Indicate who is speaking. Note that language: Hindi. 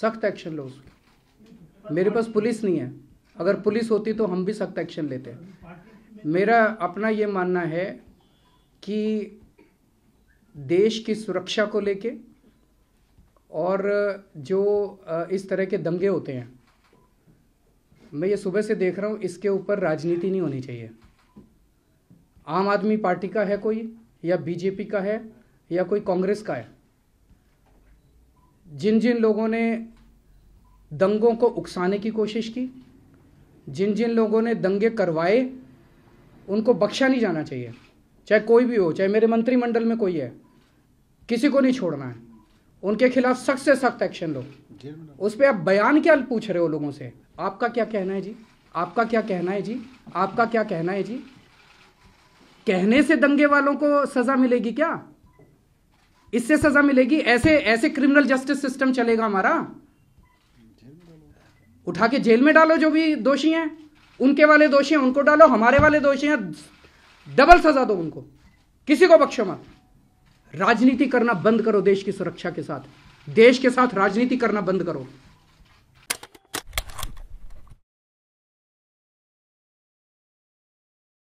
Speaker 1: सख्त एक्शन लो उसके मेरे पास पुलिस नहीं है अगर पुलिस होती तो हम भी सख्त एक्शन लेते मेरा अपना ये मानना है कि देश की सुरक्षा को लेके और जो इस तरह के दंगे होते हैं मैं ये सुबह से देख रहा हूँ इसके ऊपर राजनीति नहीं होनी चाहिए आम आदमी पार्टी का है कोई या बीजेपी का है या कोई कांग्रेस का है जिन जिन लोगों ने दंगों को उकसाने की कोशिश की जिन जिन लोगों ने दंगे करवाए उनको बख्शा नहीं जाना चाहिए चाहे कोई भी हो चाहे मेरे मंत्रिमंडल में कोई है किसी को नहीं छोड़ना है उनके खिलाफ सख्त से सख्त एक्शन लो उस पर आप बयान क्या पूछ रहे हो लोगों से आपका क्या कहना है जी आपका क्या कहना है जी आपका क्या कहना है जी कहने से दंगे वालों को सजा मिलेगी क्या इससे सजा मिलेगी ऐसे ऐसे क्रिमिनल जस्टिस सिस्टम चलेगा हमारा उठा के जेल में डालो जो भी दोषी हैं उनके वाले दोषी हैं उनको डालो हमारे वाले दोषी हैं डबल सजा दो उनको किसी को बख्शो मत राजनीति करना बंद करो देश की सुरक्षा के साथ देश के साथ राजनीति करना
Speaker 2: बंद करो